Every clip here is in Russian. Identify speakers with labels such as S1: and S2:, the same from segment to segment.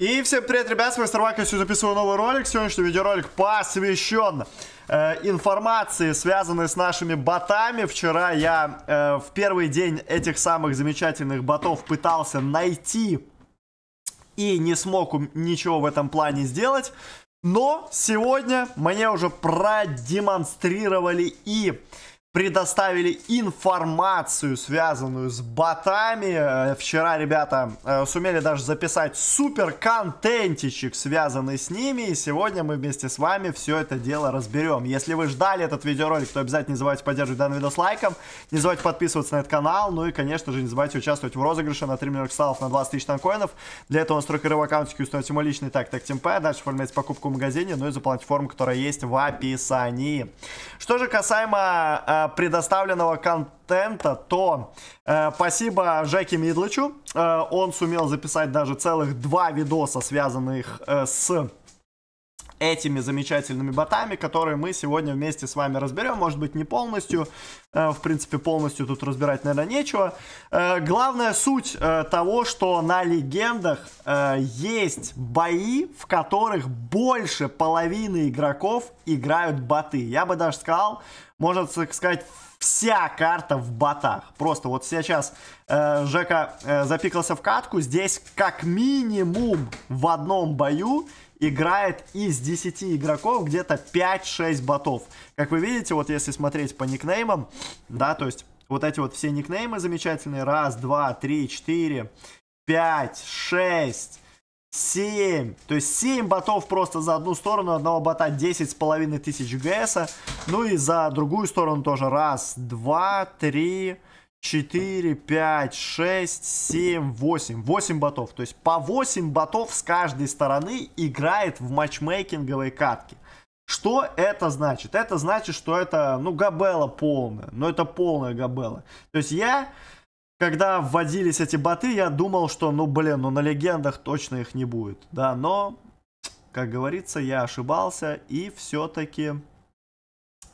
S1: И всем привет, ребят, с вами Старвак, я сегодня записываю новый ролик. Сегодняшний видеоролик посвящен э, информации, связанной с нашими ботами. Вчера я э, в первый день этих самых замечательных ботов пытался найти и не смог ничего в этом плане сделать. Но сегодня мне уже продемонстрировали и предоставили информацию, связанную с ботами. Э, вчера ребята э, сумели даже записать супер контентичек, связанный с ними. И сегодня мы вместе с вами все это дело разберем. Если вы ждали этот видеоролик, то обязательно не забывайте поддерживать данный видос лайком. Не забывайте подписываться на этот канал. Ну и, конечно же, не забывайте участвовать в розыгрыше на 3 миллиона кристаллов на 20 тысяч танкоинов. Для этого настройка его аккаунтики установите мой личный так так темпе. А дальше оформляйте покупку в магазине. Ну и заполнить форму, которая есть в описании. Что же касаемо э, предоставленного контента, то э, спасибо Жеке Мидлычу. Э, он сумел записать даже целых два видоса, связанных э, с этими замечательными ботами, которые мы сегодня вместе с вами разберем. Может быть, не полностью. Э, в принципе, полностью тут разбирать, наверное, нечего. Э, главная суть э, того, что на легендах есть бои, в которых больше половины игроков играют боты. Я бы даже сказал, можно так сказать, вся карта в ботах. Просто вот сейчас э, Жека э, запикался в катку. Здесь как минимум в одном бою играет из 10 игроков где-то 5-6 ботов. Как вы видите, вот если смотреть по никнеймам, да, то есть вот эти вот все никнеймы замечательные. Раз, два, три, четыре, пять, шесть, семь. То есть семь ботов просто за одну сторону одного бота 10 с половиной тысяч ГСа. Ну и за другую сторону тоже. Раз, два, три, 4, 5, 6, 7, 8. 8 ботов. То есть по 8 ботов с каждой стороны играет в матчмейкинговой катке. Что это значит? Это значит, что это, ну, габела полная. Но это полная габела. То есть я, когда вводились эти боты, я думал, что, ну, блин, ну, на легендах точно их не будет. Да, но, как говорится, я ошибался. И все-таки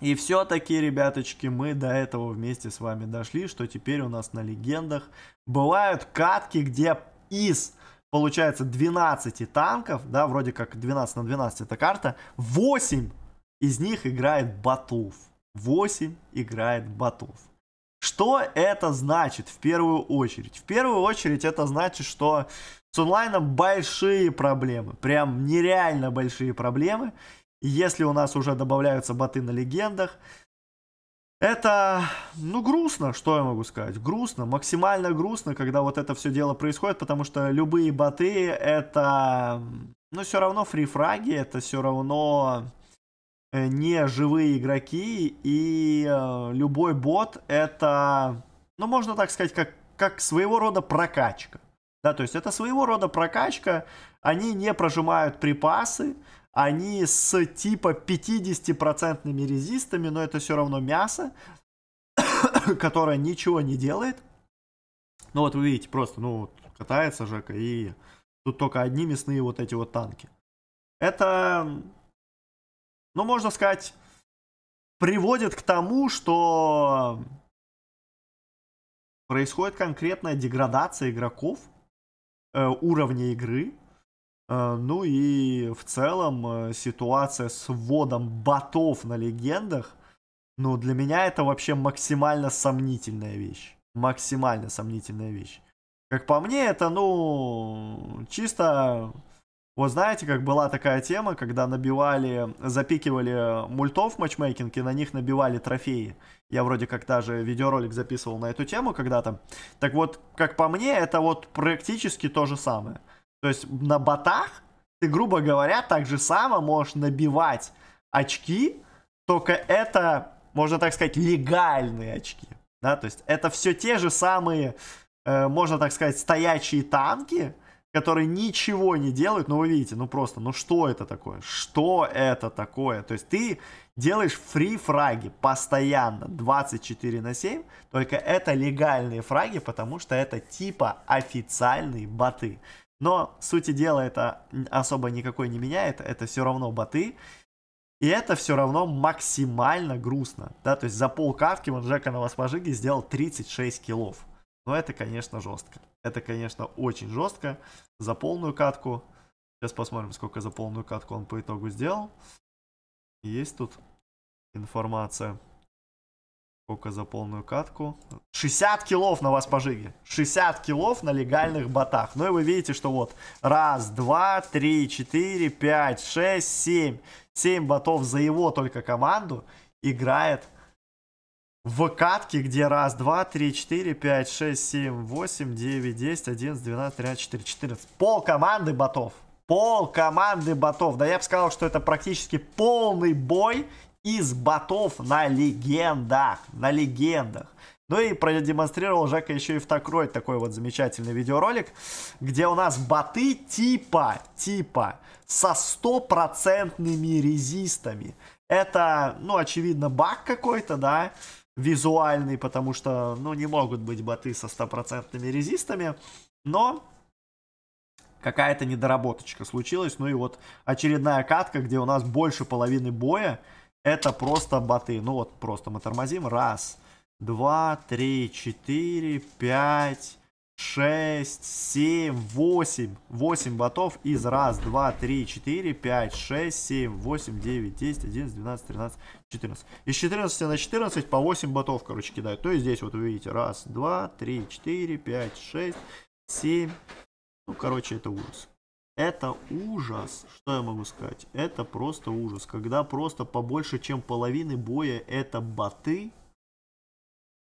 S1: и все-таки, ребяточки, мы до этого вместе с вами дошли, что теперь у нас на легендах бывают катки, где из получается 12 танков, да, вроде как 12 на 12 это карта, 8 из них играет ботов. 8 играет ботов. Что это значит в первую очередь? В первую очередь это значит, что с онлайном большие проблемы, прям нереально большие проблемы если у нас уже добавляются боты на легендах, это, ну, грустно, что я могу сказать. Грустно, максимально грустно, когда вот это все дело происходит, потому что любые боты это, ну, все равно фрифраги, это все равно э, не живые игроки, и э, любой бот это, ну, можно так сказать, как, как своего рода прокачка. Да, то есть это своего рода прокачка, они не прожимают припасы, они с типа 50 резистами, но это все равно мясо, которое ничего не делает. Ну вот вы видите, просто, ну, катается Жека, и тут только одни мясные вот эти вот танки. Это, ну, можно сказать, приводит к тому, что происходит конкретная деградация игроков, э, уровня игры, Э, ну и в целом э, ситуация с вводом ботов на легендах, ну для меня это вообще максимально сомнительная вещь. Максимально сомнительная вещь. Как по мне, это, ну, чисто... Вот знаете, как была такая тема, когда набивали, запикивали мультов в матчмейкинге, на них набивали трофеи. Я вроде как даже видеоролик записывал на эту тему когда-то. Так вот, как по мне, это вот практически то же самое. То есть на ботах ты, грубо говоря, так же само можешь набивать очки, только это, можно так сказать, легальные очки. Да, то есть это все те же самые, э, можно так сказать, стоячие танки, которые ничего не делают, но ну, вы видите, ну просто, ну что это такое? Что это такое? То есть ты делаешь фри фраги постоянно, 24 на 7, только это легальные фраги, потому что это типа официальные боты. Но, сути дела, это особо никакой не меняет, это все равно боты. И это все равно максимально грустно, да, то есть за полкарки он Джека на Васпожиге сделал 36 киллов. Но это, конечно, жестко. Это, конечно, очень жестко. За полную катку. Сейчас посмотрим, сколько за полную катку он по итогу сделал. Есть тут информация. Сколько за полную катку? 60 килов на вас пожиги. 60 килов на легальных ботах. Ну и вы видите, что вот. Раз, два, три, четыре, пять, шесть, семь. Семь ботов за его только команду играет в катке, где раз, два, три, четыре, пять, шесть, семь, восемь, девять, десять, одиннадцать, двенадцать, тринадцать, четыре, четырнадцать. Пол команды ботов. Пол команды ботов. Да я бы сказал, что это практически полный бой из ботов на легендах, на легендах. Ну и продемонстрировал Жека еще и в Токрой такой вот замечательный видеоролик, где у нас боты типа, типа, со стопроцентными резистами. Это, ну, очевидно, баг какой-то, да, визуальный, потому что, ну, не могут быть боты со стопроцентными резистами, но какая-то недоработочка случилась, ну и вот очередная катка, где у нас больше половины боя, это просто боты. Ну вот, просто мы тормозим. Раз, два, три, четыре, пять, шесть, семь, восемь. Восемь ботов из раз, два, три, четыре, пять, шесть, семь, восемь, девять, десять, одиннадцать, двенадцать, тринадцать, четырнадцать. Из 14 на четырнадцать по восемь ботов, короче, кидают. То есть здесь вот вы видите. Раз, два, три, четыре, пять, шесть, семь. Ну, короче, это ужас. Это ужас, что я могу сказать? Это просто ужас, когда просто побольше, чем половины боя это боты.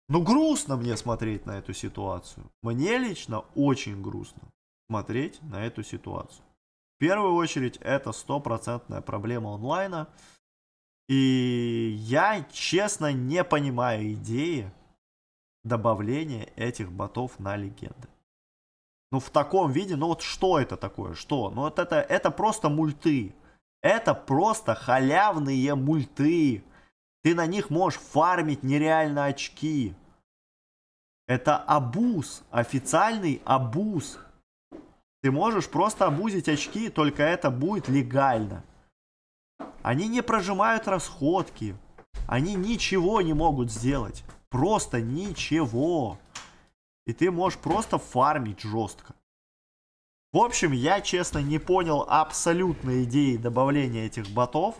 S1: Ну грустно мне смотреть на эту ситуацию. Мне лично очень грустно смотреть на эту ситуацию. В первую очередь это стопроцентная проблема онлайна. И я, честно, не понимаю идеи добавления этих ботов на легенды. Ну, в таком виде, ну вот что это такое? Что? Ну вот это, это просто мульты. Это просто халявные мульты. Ты на них можешь фармить нереально очки. Это абуз. Официальный абуз. Ты можешь просто обузить очки, только это будет легально. Они не прожимают расходки. Они ничего не могут сделать. Просто ничего. И ты можешь просто фармить жестко. В общем, я, честно, не понял абсолютно идеи добавления этих ботов.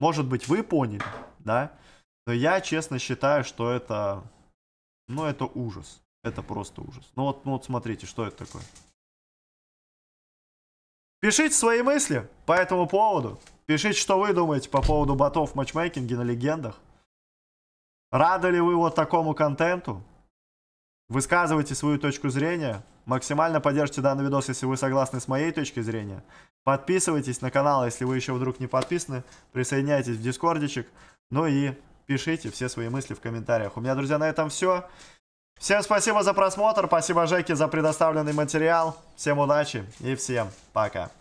S1: Может быть, вы поняли, да? Но я, честно, считаю, что это... Ну, это ужас. Это просто ужас. Ну вот, ну вот смотрите, что это такое. Пишите свои мысли по этому поводу. Пишите, что вы думаете по поводу ботов в матчмейкинге на легендах. Рады ли вы вот такому контенту? Высказывайте свою точку зрения. Максимально поддержите данный видос, если вы согласны с моей точки зрения. Подписывайтесь на канал, если вы еще вдруг не подписаны. Присоединяйтесь в дискордичек. Ну и пишите все свои мысли в комментариях. У меня, друзья, на этом все. Всем спасибо за просмотр, спасибо Жеке за предоставленный материал. Всем удачи и всем пока.